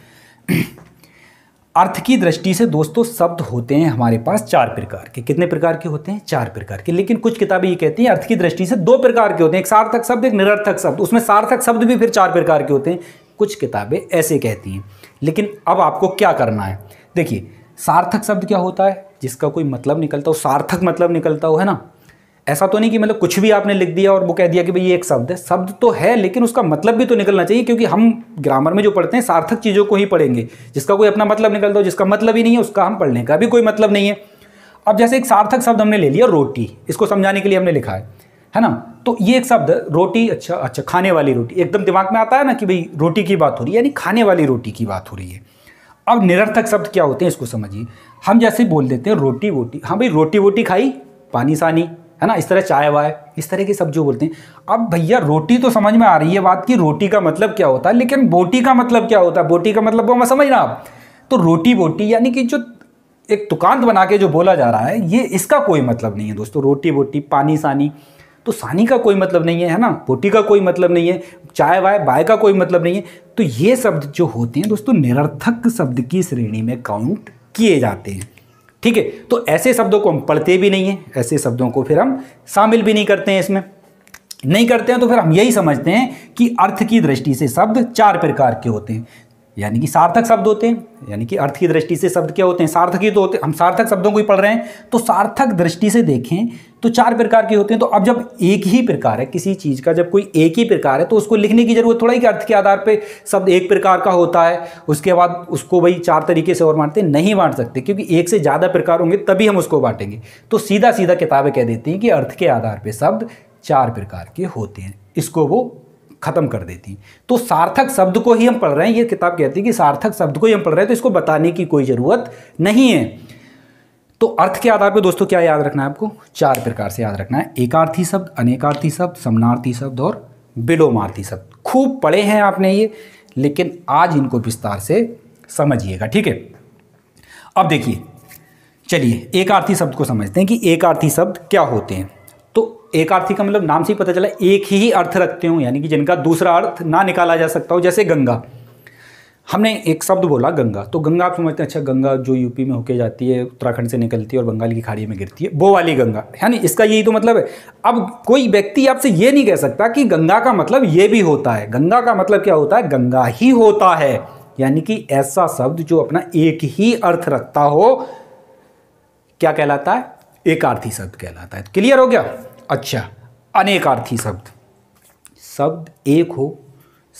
A: अर्थ की दृष्टि से दोस्तों शब्द होते हैं हमारे पास चार प्रकार के कितने प्रकार के होते हैं चार प्रकार के लेकिन कुछ किताबें ये कहती हैं अर्थ की दृष्टि से दो प्रकार के होते हैं एक सार्थक शब्द एक निरर्थक शब्द उसमें सार्थक शब्द भी फिर चार प्रकार के होते हैं कुछ किताबें ऐसे कहती हैं लेकिन अब आपको क्या करना है देखिए सार्थक शब्द क्या होता है जिसका कोई मतलब निकलता हो सार्थक मतलब निकलता हो है ना ऐसा तो नहीं कि मतलब कुछ भी आपने लिख दिया और वो कह दिया कि भाई ये एक शब्द है शब्द तो है लेकिन उसका मतलब भी तो निकलना चाहिए क्योंकि हम ग्रामर में जो पढ़ते हैं सार्थक चीज़ों को ही पढ़ेंगे जिसका कोई अपना मतलब निकलता हो जिसका मतलब ही नहीं है उसका हम पढ़ने का भी कोई मतलब नहीं है अब जैसे एक सार्थक शब्द हमने ले लिया रोटी इसको समझाने के लिए हमने लिखा है है ना तो ये एक शब्द रोटी अच्छा अच्छा खाने वाली रोटी एकदम दिमाग में आता है ना कि भाई रोटी की बात हो रही है यानी खाने वाली रोटी की बात हो रही है अब निरर्थक शब्द क्या होते हैं इसको समझिए हम जैसे बोल देते हैं रोटी वोटी हाँ भाई रोटी वोटी खाई पानी सानी है ना इस तरह चाय वाय इस तरह की सब्जी जो बोलते हैं अब भैया रोटी तो समझ में आ रही है बात कि रोटी का मतलब क्या होता है लेकिन बोटी का मतलब क्या होता है बोटी का मतलब वो मैं समझ रहा आप तो रोटी बोटी यानी कि जो एक तुकांत बना के जो बोला जा रहा है ये इसका कोई मतलब नहीं है दोस्तों रोटी बोटी पानी सानी तो सानी का कोई मतलब नहीं है है ना बोटी का कोई मतलब नहीं है चाय वाय बाय का कोई मतलब नहीं है तो ये शब्द जो होते हैं दोस्तों निरर्थक शब्द की श्रेणी में काउंट किए जाते हैं ठीक है तो ऐसे शब्दों को हम पढ़ते भी नहीं हैं ऐसे शब्दों को फिर हम शामिल भी नहीं करते हैं इसमें नहीं करते हैं तो फिर हम यही समझते हैं कि अर्थ की दृष्टि से शब्द चार प्रकार के होते हैं यानी कि सार्थक शब्द होते हैं यानी कि अर्थ की दृष्टि से शब्द क्या होते हैं सार्थक ही तो होते हम सार्थक शब्दों को ही पढ़ रहे हैं तो सार्थक दृष्टि से देखें तो चार प्रकार के होते हैं तो अब जब एक ही प्रकार है किसी चीज़ का जब कोई एक ही प्रकार है तो उसको लिखने की जरूरत थोड़ा ही कि अर्थ के आधार पर शब्द एक प्रकार का होता है उसके बाद उसको भाई चार तरीके से और बांटते नहीं बांट सकते क्योंकि एक से ज़्यादा प्रकार होंगे तभी हम उसको बांटेंगे तो सीधा सीधा किताबें कह देती हैं कि अर्थ के आधार पर शब्द चार प्रकार के होते हैं इसको वो ख़त्म कर देती तो सार्थक शब्द को ही हम पढ़ रहे हैं ये किताब कहती है कि सार्थक शब्द को ही हम पढ़ रहे हैं तो इसको बताने की कोई ज़रूरत नहीं है तो अर्थ के आधार पर दोस्तों क्या याद रखना है आपको चार प्रकार से याद रखना है एकार्थी शब्द अनेकार्थी शब्द समनार्थी शब्द और विलोमार्थी शब्द खूब पढ़े हैं आपने ये लेकिन आज इनको विस्तार से समझिएगा ठीक है अब देखिए चलिए एकार्थी शब्द को समझते हैं कि एकार्थी शब्द क्या होते हैं तो एक आर्थी का मतलब नाम से ही पता चला एक ही अर्थ रखते हूँ यानी कि जिनका दूसरा अर्थ ना निकाला जा सकता हो जैसे गंगा हमने एक शब्द बोला गंगा तो गंगा आप समझते हैं अच्छा गंगा जो यूपी में होके जाती है उत्तराखंड से निकलती है और बंगाल की खाड़ी में गिरती है वो वाली गंगा है ना इसका यही तो मतलब है अब कोई व्यक्ति आपसे ये नहीं कह सकता कि गंगा का मतलब ये भी होता है गंगा का मतलब क्या होता है गंगा ही होता है यानी कि ऐसा शब्द जो अपना एक ही अर्थ रखता हो क्या कहलाता है एकार्थी शब्द कहलाता है क्लियर तो हो गया अच्छा अनेकार्थी शब्द शब्द एक हो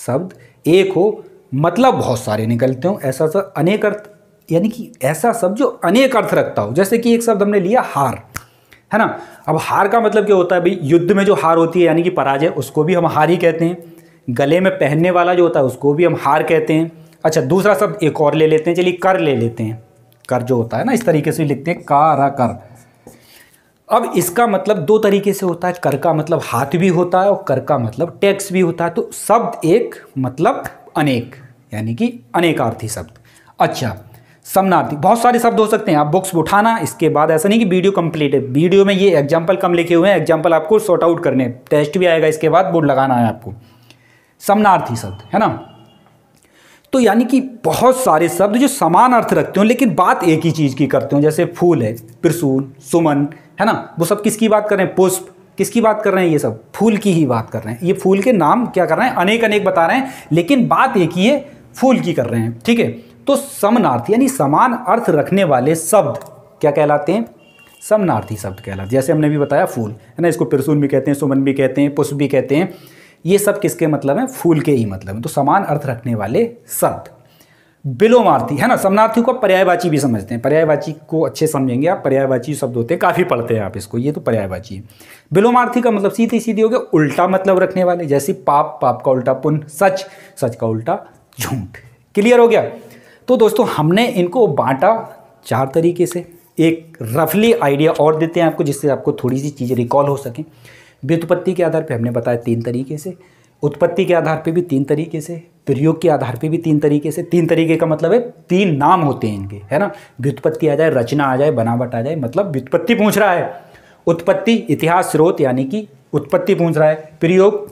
A: शब्द एक हो मतलब बहुत सारे निकलते हो ऐसा सा अनेक अर्थ यानी कि ऐसा शब्द जो अनेक अर्थ रखता हो जैसे कि एक शब्द हमने लिया हार है ना अब हार का मतलब क्या होता है भाई युद्ध में जो हार होती है यानी कि पराजय उसको भी हम हार ही कहते हैं गले में पहनने वाला जो होता है उसको भी हम हार कहते हैं अच्छा दूसरा शब्द एक और ले लेते हैं चलिए कर ले लेते हैं कर जो होता है ना इस तरीके से लिखते हैं कारा कर अब इसका मतलब दो तरीके से होता है कर का मतलब हाथ भी होता है और कर का मतलब टैक्स भी होता है तो शब्द एक मतलब अनेक यानी कि अनेकार्थी शब्द अच्छा समनार्थी बहुत सारे शब्द हो सकते हैं आप बुक्स उठाना इसके बाद ऐसा नहीं कि वीडियो कंप्लीट है वीडियो में ये एग्जाम्पल कम लिखे हुए हैं एग्जाम्पल आपको सॉर्ट आउट करने टेस्ट भी आएगा इसके बाद बोर्ड लगाना है आपको समनार्थी शब्द है ना तो यानी कि बहुत सारे शब्द जो समान अर्थ रखते हो लेकिन बात एक ही चीज़ की करते हो जैसे फूल है त्रिशूल सुमन है ना वो सब किसकी बात कर रहे हैं पुष्प किसकी बात कर रहे हैं ये सब फूल की ही बात कर रहे हैं ये फूल के नाम क्या कर रहे हैं अनेक अनेक बता रहे हैं लेकिन बात एक ही है फूल की कर रहे हैं ठीक है तो समनार्थी यानी समान अर्थ रखने वाले शब्द क्या कहलाते हैं समनार्थी शब्द कहलाते जैसे हमने भी बताया फूल है ना इसको पिरसून भी कहते हैं सुमन भी कहते हैं पुष्प भी कहते हैं ये सब किसके मतलब हैं फूल के ही मतलब हैं तो समान अर्थ रखने वाले शब्द विलोमार्थी है ना समनार्थी को पर्यायवाची भी समझते हैं पर्यायवाची को अच्छे समझेंगे आप पर्यायवाची शब्द होते हैं काफ़ी पढ़ते हैं आप इसको ये तो पर्यायवाची है विलोमार्थी का मतलब सीधे सीधे हो गया उल्टा मतलब रखने वाले जैसे पाप पाप का उल्टा पुन सच सच का उल्टा झूठ क्लियर हो गया तो दोस्तों हमने इनको बांटा चार तरीके से एक रफली आइडिया और देते हैं आपको जिससे आपको थोड़ी सी चीज़ें रिकॉल हो सकें व्युत्पत्ति के आधार पर हमने बताया तीन तरीके से उत्पत्ति के आधार पे भी तीन तरीके से प्रयोग के आधार पे भी तीन तरीके से तीन तरीके का मतलब है तीन नाम होते हैं इनके है ना व्युत्पत्ति आ जाए रचना आ जाए बनावट आ जाए मतलब व्युत्पत्ति पूछ रहा है उत्पत्ति इतिहास स्रोत यानी कि उत्पत्ति पूछ रहा है प्रयोग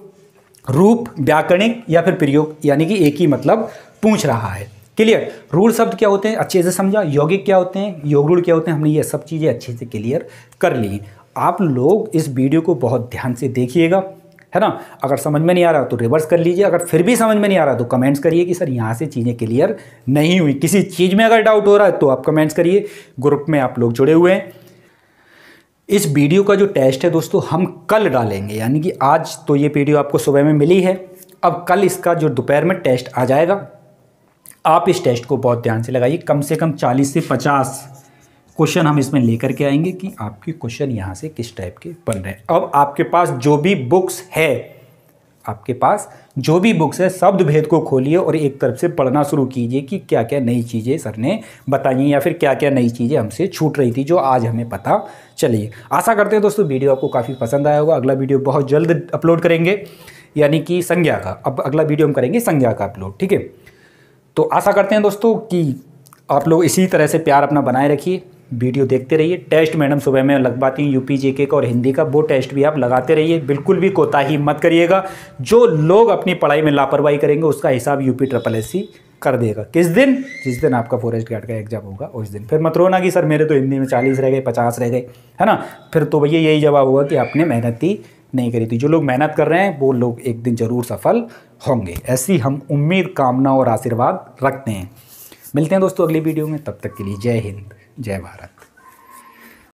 A: रूप व्याकरणिक या फिर प्रयोग यानी कि एक ही मतलब पूछ रहा है क्लियर रूल शब्द क्या होते हैं अच्छे से समझा यौगिक क्या होते हैं योग रूल क्या होते हैं हमने ये सब चीज़ें अच्छे से क्लियर कर ली आप लोग इस वीडियो को बहुत ध्यान से देखिएगा है ना अगर समझ में नहीं आ रहा तो रिवर्स कर लीजिए अगर फिर भी समझ में नहीं आ रहा तो कमेंट्स करिए कि सर यहाँ से चीज़ें क्लियर नहीं हुई किसी चीज़ में अगर डाउट हो रहा है तो आप कमेंट्स करिए ग्रुप में आप लोग जुड़े हुए हैं इस वीडियो का जो टेस्ट है दोस्तों हम कल डालेंगे यानी कि आज तो ये वीडियो आपको सुबह में मिली है अब कल इसका जो दोपहर में टेस्ट आ जाएगा आप इस टेस्ट को बहुत ध्यान से लगाइए कम से कम 40 से क्वेश्चन हम इसमें लेकर के आएंगे कि आपके क्वेश्चन यहाँ से किस टाइप के बन रहे हैं अब आपके पास जो भी बुक्स है आपके पास जो भी बुक्स है शब्द भेद को खोलिए और एक तरफ से पढ़ना शुरू कीजिए कि क्या क्या नई चीज़ें सर ने बताई या फिर क्या क्या नई चीज़ें हमसे छूट रही थी जो आज हमें पता चलिए आशा करते हैं दोस्तों वीडियो आपको काफ़ी पसंद आया होगा अगला वीडियो बहुत जल्द अपलोड करेंगे यानी कि संज्ञा का अब अगला वीडियो हम करेंगे संज्ञा का अपलोड ठीक है तो आशा करते हैं दोस्तों कि आप लोग इसी तरह से प्यार अपना बनाए रखिए वीडियो देखते रहिए टेस्ट मैडम सुबह में लगवाती हैं यूपी के का और हिंदी का वो टेस्ट भी आप लगाते रहिए बिल्कुल भी कोताही मत करिएगा जो लोग अपनी पढ़ाई में लापरवाही करेंगे उसका हिसाब यूपी ट्रिपल एस कर देगा किस दिन जिस दिन आपका फॉरेस्ट गार्ड का एग्जाम होगा उस दिन फिर मत रोना कि सर मेरे तो हिंदी में चालीस रह गए पचास रह गए है ना फिर तो भैया यही जवाब होगा कि आपने मेहनत ही नहीं करी थी जो लोग मेहनत कर रहे हैं वो लोग एक दिन ज़रूर सफल होंगे ऐसी हम उम्मीद कामना और आशीर्वाद रखते हैं मिलते हैं दोस्तों अगली वीडियो में तब तक के लिए जय हिंद जय भारत